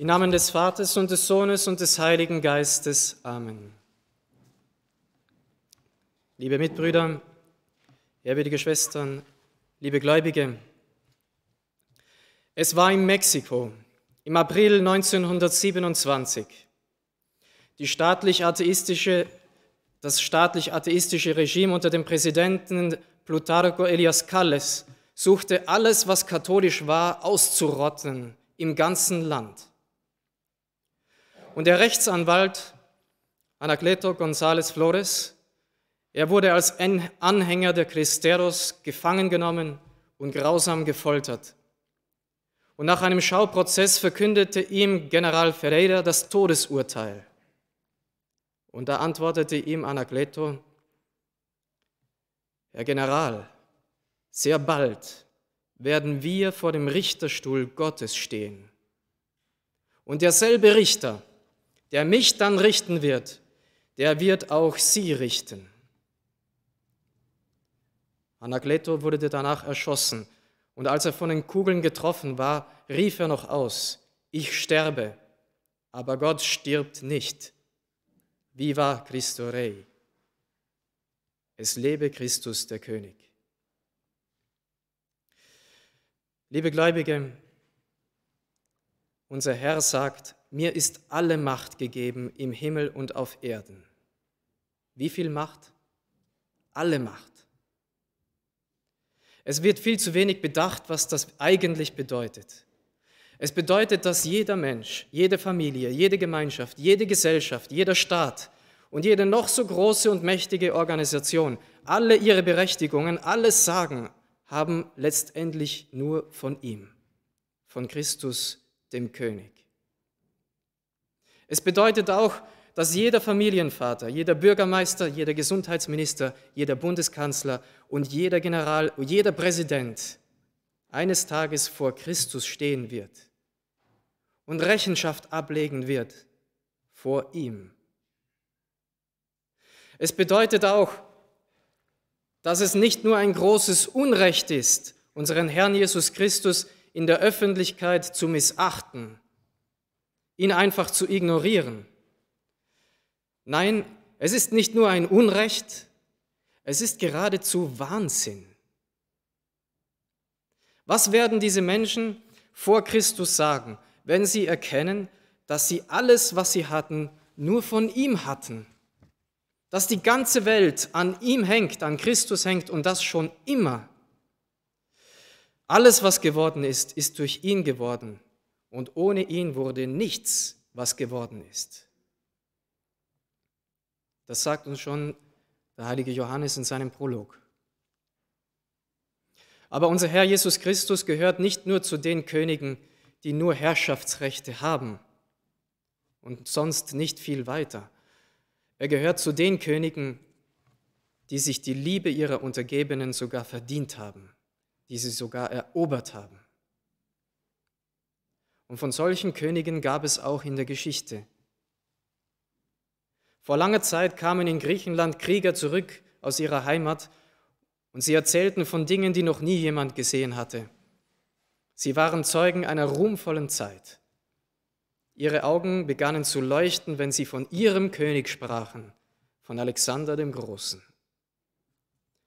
Im Namen des Vaters und des Sohnes und des Heiligen Geistes. Amen. Liebe Mitbrüder, ehrwürdige Schwestern, liebe Gläubige, es war in Mexiko im April 1927. Die staatlich-atheistische, das staatlich-atheistische Regime unter dem Präsidenten Plutarco Elias Calles suchte alles, was katholisch war, auszurotten im ganzen Land. Und der Rechtsanwalt Anacleto González Flores, er wurde als Anhänger der Cristeros gefangen genommen und grausam gefoltert. Und nach einem Schauprozess verkündete ihm General Ferreira das Todesurteil. Und da antwortete ihm Anacleto, Herr General, sehr bald werden wir vor dem Richterstuhl Gottes stehen. Und derselbe Richter, der mich dann richten wird, der wird auch sie richten. Anakleto wurde danach erschossen und als er von den Kugeln getroffen war, rief er noch aus, ich sterbe, aber Gott stirbt nicht. Viva Christo Rei. Es lebe Christus der König. Liebe Gläubige, unser Herr sagt, mir ist alle Macht gegeben im Himmel und auf Erden. Wie viel Macht? Alle Macht. Es wird viel zu wenig bedacht, was das eigentlich bedeutet. Es bedeutet, dass jeder Mensch, jede Familie, jede Gemeinschaft, jede Gesellschaft, jeder Staat und jede noch so große und mächtige Organisation alle ihre Berechtigungen, alles Sagen haben letztendlich nur von ihm, von Christus, dem König. Es bedeutet auch, dass jeder Familienvater, jeder Bürgermeister, jeder Gesundheitsminister, jeder Bundeskanzler und jeder General, jeder Präsident eines Tages vor Christus stehen wird und Rechenschaft ablegen wird vor ihm. Es bedeutet auch, dass es nicht nur ein großes Unrecht ist, unseren Herrn Jesus Christus in der Öffentlichkeit zu missachten ihn einfach zu ignorieren. Nein, es ist nicht nur ein Unrecht, es ist geradezu Wahnsinn. Was werden diese Menschen vor Christus sagen, wenn sie erkennen, dass sie alles, was sie hatten, nur von ihm hatten? Dass die ganze Welt an ihm hängt, an Christus hängt und das schon immer. Alles, was geworden ist, ist durch ihn geworden und ohne ihn wurde nichts, was geworden ist. Das sagt uns schon der heilige Johannes in seinem Prolog. Aber unser Herr Jesus Christus gehört nicht nur zu den Königen, die nur Herrschaftsrechte haben und sonst nicht viel weiter. Er gehört zu den Königen, die sich die Liebe ihrer Untergebenen sogar verdient haben, die sie sogar erobert haben. Und von solchen Königen gab es auch in der Geschichte. Vor langer Zeit kamen in Griechenland Krieger zurück aus ihrer Heimat und sie erzählten von Dingen, die noch nie jemand gesehen hatte. Sie waren Zeugen einer ruhmvollen Zeit. Ihre Augen begannen zu leuchten, wenn sie von ihrem König sprachen, von Alexander dem Großen.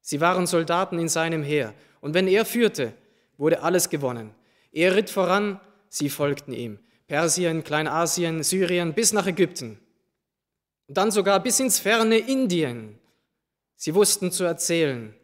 Sie waren Soldaten in seinem Heer, und wenn er führte, wurde alles gewonnen. Er ritt voran sie folgten ihm. Persien, Kleinasien, Syrien bis nach Ägypten. Und dann sogar bis ins ferne Indien. Sie wussten zu erzählen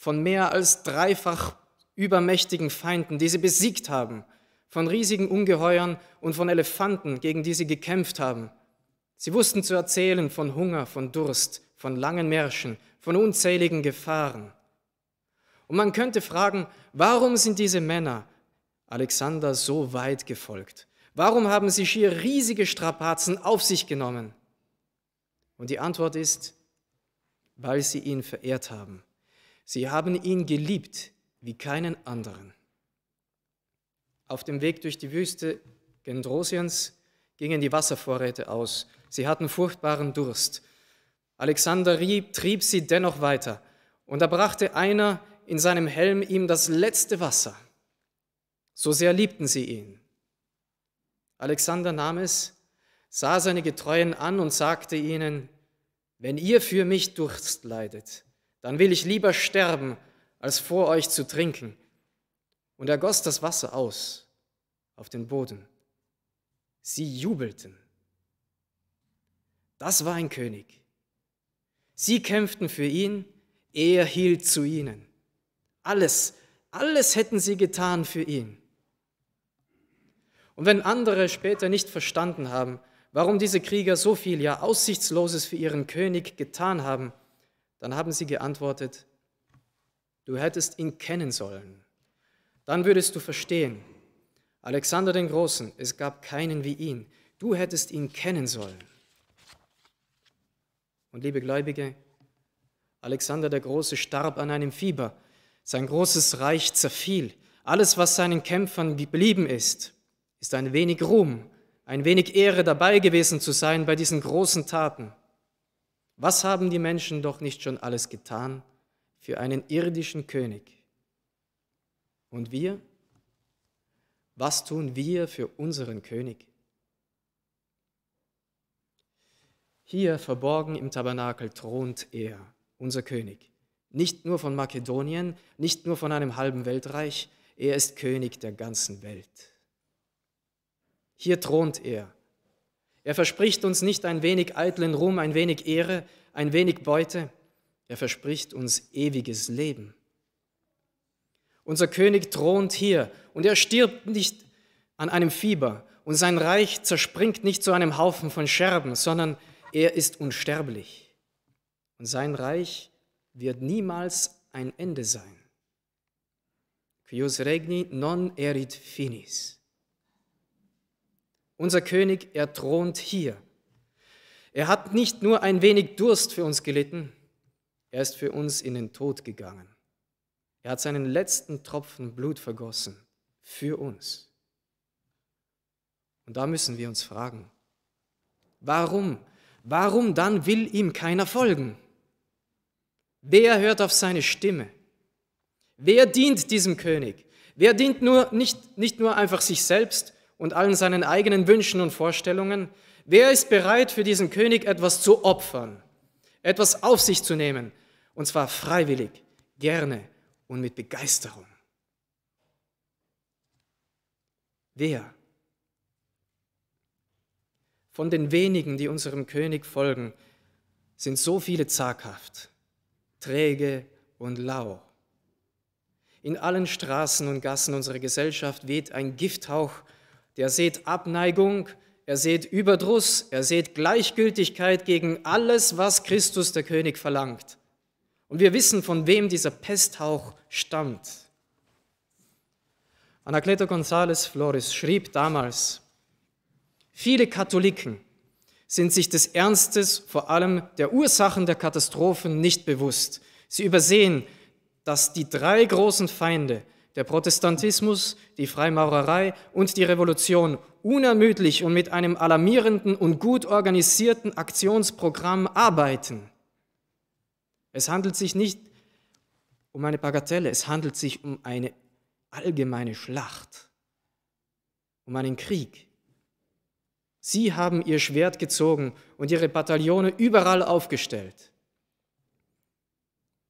von mehr als dreifach übermächtigen Feinden, die sie besiegt haben, von riesigen Ungeheuern und von Elefanten, gegen die sie gekämpft haben. Sie wussten zu erzählen von Hunger, von Durst, von langen Märschen, von unzähligen Gefahren. Und man könnte fragen, warum sind diese Männer Alexander so weit gefolgt? Warum haben sie schier riesige Strapazen auf sich genommen? Und die Antwort ist, weil sie ihn verehrt haben. Sie haben ihn geliebt wie keinen anderen. Auf dem Weg durch die Wüste Gendrosiens gingen die Wasservorräte aus. Sie hatten furchtbaren Durst. Alexander trieb sie dennoch weiter. Und da brachte einer in seinem Helm ihm das letzte Wasser. So sehr liebten sie ihn. Alexander nahm es, sah seine Getreuen an und sagte ihnen, wenn ihr für mich Durst leidet, dann will ich lieber sterben, als vor euch zu trinken. Und er goss das Wasser aus auf den Boden. Sie jubelten. Das war ein König. Sie kämpften für ihn, er hielt zu ihnen. Alles, alles hätten sie getan für ihn. Und wenn andere später nicht verstanden haben, warum diese Krieger so viel, ja aussichtsloses für ihren König getan haben, dann haben sie geantwortet, du hättest ihn kennen sollen. Dann würdest du verstehen, Alexander den Großen, es gab keinen wie ihn. Du hättest ihn kennen sollen. Und liebe Gläubige, Alexander der Große starb an einem Fieber. Sein großes Reich zerfiel. Alles, was seinen Kämpfern geblieben ist, ist ein wenig Ruhm, ein wenig Ehre dabei gewesen zu sein bei diesen großen Taten. Was haben die Menschen doch nicht schon alles getan für einen irdischen König? Und wir? Was tun wir für unseren König? Hier verborgen im Tabernakel thront er, unser König. Nicht nur von Makedonien, nicht nur von einem halben Weltreich, er ist König der ganzen Welt. Hier thront er. Er verspricht uns nicht ein wenig eitlen Ruhm, ein wenig Ehre, ein wenig Beute. Er verspricht uns ewiges Leben. Unser König thront hier und er stirbt nicht an einem Fieber und sein Reich zerspringt nicht zu einem Haufen von Scherben, sondern er ist unsterblich. Und sein Reich wird niemals ein Ende sein. Quius regni non erit finis. Unser König, er thront hier. Er hat nicht nur ein wenig Durst für uns gelitten, er ist für uns in den Tod gegangen. Er hat seinen letzten Tropfen Blut vergossen für uns. Und da müssen wir uns fragen, warum? Warum dann will ihm keiner folgen? Wer hört auf seine Stimme? Wer dient diesem König? Wer dient nur, nicht, nicht nur einfach sich selbst, und allen seinen eigenen Wünschen und Vorstellungen? Wer ist bereit, für diesen König etwas zu opfern, etwas auf sich zu nehmen, und zwar freiwillig, gerne und mit Begeisterung? Wer? Von den wenigen, die unserem König folgen, sind so viele zaghaft, träge und lau. In allen Straßen und Gassen unserer Gesellschaft weht ein Gifthauch der seht Abneigung, er seht Überdruss, er seht Gleichgültigkeit gegen alles, was Christus der König verlangt. Und wir wissen, von wem dieser Pesthauch stammt. Anacleto González Flores schrieb damals, viele Katholiken sind sich des Ernstes, vor allem der Ursachen der Katastrophen, nicht bewusst. Sie übersehen, dass die drei großen Feinde, der Protestantismus, die Freimaurerei und die Revolution unermüdlich und mit einem alarmierenden und gut organisierten Aktionsprogramm arbeiten. Es handelt sich nicht um eine Bagatelle, es handelt sich um eine allgemeine Schlacht, um einen Krieg. Sie haben ihr Schwert gezogen und ihre Bataillone überall aufgestellt.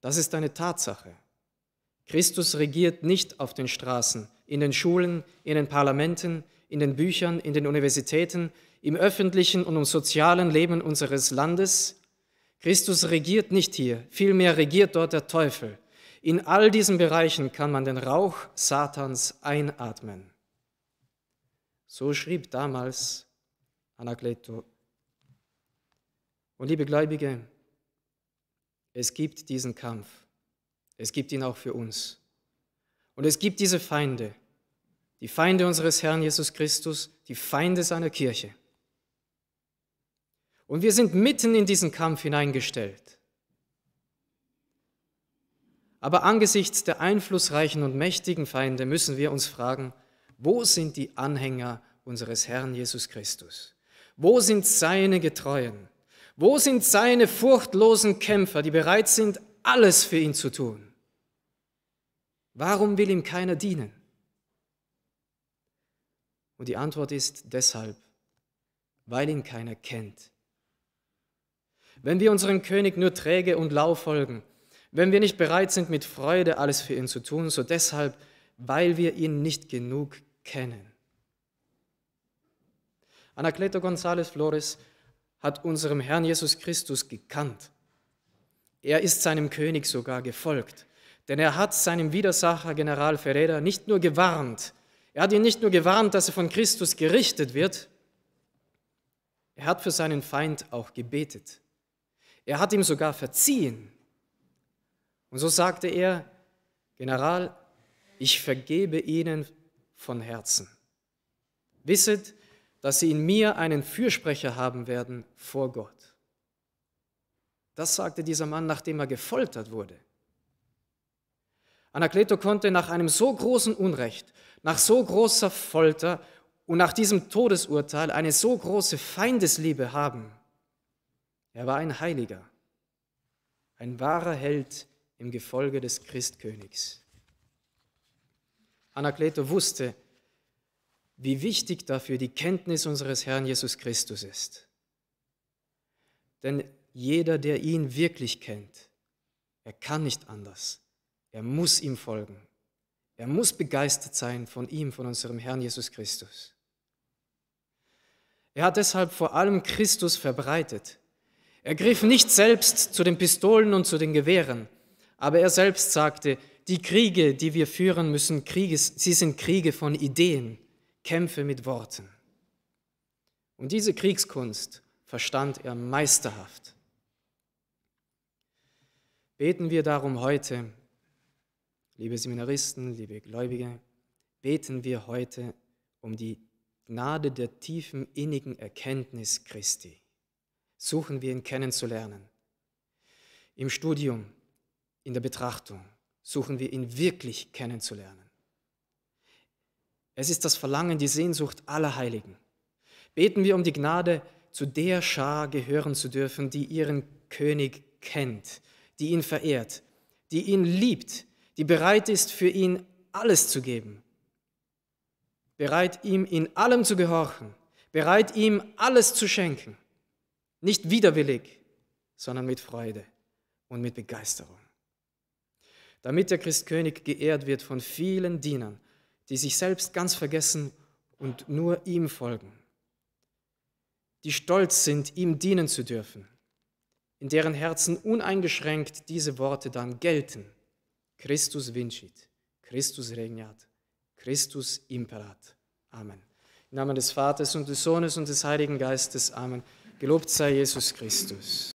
Das ist eine Tatsache. Christus regiert nicht auf den Straßen, in den Schulen, in den Parlamenten, in den Büchern, in den Universitäten, im öffentlichen und im sozialen Leben unseres Landes. Christus regiert nicht hier, vielmehr regiert dort der Teufel. In all diesen Bereichen kann man den Rauch Satans einatmen. So schrieb damals Anakleto. Und liebe Gläubige, es gibt diesen Kampf. Es gibt ihn auch für uns. Und es gibt diese Feinde, die Feinde unseres Herrn Jesus Christus, die Feinde seiner Kirche. Und wir sind mitten in diesen Kampf hineingestellt. Aber angesichts der einflussreichen und mächtigen Feinde müssen wir uns fragen, wo sind die Anhänger unseres Herrn Jesus Christus? Wo sind seine Getreuen? Wo sind seine furchtlosen Kämpfer, die bereit sind, alles für ihn zu tun? Warum will ihm keiner dienen? Und die Antwort ist deshalb, weil ihn keiner kennt. Wenn wir unserem König nur träge und lau folgen, wenn wir nicht bereit sind, mit Freude alles für ihn zu tun, so deshalb, weil wir ihn nicht genug kennen. Anacleto González Flores hat unserem Herrn Jesus Christus gekannt. Er ist seinem König sogar gefolgt. Denn er hat seinem Widersacher General Ferreira nicht nur gewarnt, er hat ihn nicht nur gewarnt, dass er von Christus gerichtet wird, er hat für seinen Feind auch gebetet. Er hat ihm sogar verziehen. Und so sagte er, General, ich vergebe Ihnen von Herzen. Wisset, dass Sie in mir einen Fürsprecher haben werden vor Gott. Das sagte dieser Mann, nachdem er gefoltert wurde. Anakleto konnte nach einem so großen Unrecht, nach so großer Folter und nach diesem Todesurteil eine so große Feindesliebe haben. Er war ein Heiliger, ein wahrer Held im Gefolge des Christkönigs. Anakleto wusste, wie wichtig dafür die Kenntnis unseres Herrn Jesus Christus ist. Denn jeder, der ihn wirklich kennt, er kann nicht anders er muss ihm folgen. Er muss begeistert sein von ihm, von unserem Herrn Jesus Christus. Er hat deshalb vor allem Christus verbreitet. Er griff nicht selbst zu den Pistolen und zu den Gewehren, aber er selbst sagte, die Kriege, die wir führen müssen, Kriege, sie sind Kriege von Ideen, Kämpfe mit Worten. Und diese Kriegskunst verstand er meisterhaft. Beten wir darum heute, Liebe Seminaristen, liebe Gläubige, beten wir heute um die Gnade der tiefen innigen Erkenntnis Christi. Suchen wir ihn kennenzulernen. Im Studium, in der Betrachtung suchen wir ihn wirklich kennenzulernen. Es ist das Verlangen, die Sehnsucht aller Heiligen. Beten wir um die Gnade, zu der Schar gehören zu dürfen, die ihren König kennt, die ihn verehrt, die ihn liebt die bereit ist, für ihn alles zu geben, bereit ihm in allem zu gehorchen, bereit ihm alles zu schenken, nicht widerwillig, sondern mit Freude und mit Begeisterung. Damit der Christkönig geehrt wird von vielen Dienern, die sich selbst ganz vergessen und nur ihm folgen, die stolz sind, ihm dienen zu dürfen, in deren Herzen uneingeschränkt diese Worte dann gelten Christus vincit, Christus regnat, Christus imperat. Amen. Im Namen des Vaters und des Sohnes und des Heiligen Geistes. Amen. Gelobt sei Jesus Christus.